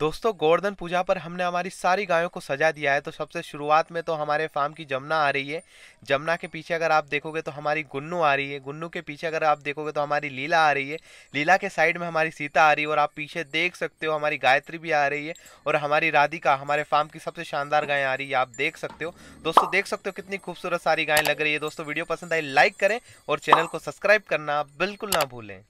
दोस्तों गोवर्धन पूजा पर हमने हमारी सारी गायों को सजा दिया है तो सबसे शुरुआत में तो हमारे फार्म की जमुना आ रही है जमुना के पीछे अगर आप देखोगे तो हमारी गुन्नू आ रही है गुन्नू के पीछे अगर आप देखोगे तो हमारी लीला आ रही है लीला के साइड में हमारी सीता आ रही है और आप पीछे देख सकते हो हमारी गायत्री भी आ रही है और हमारी राधिका हमारे फार्म की सबसे शानदार गायें आ रही है आप देख सकते हो दोस्तों देख सकते हो कितनी खूबसूरत सारी गायें लग रही है दोस्तों वीडियो पसंद आई लाइक करें और चैनल को सब्सक्राइब करना बिल्कुल ना भूलें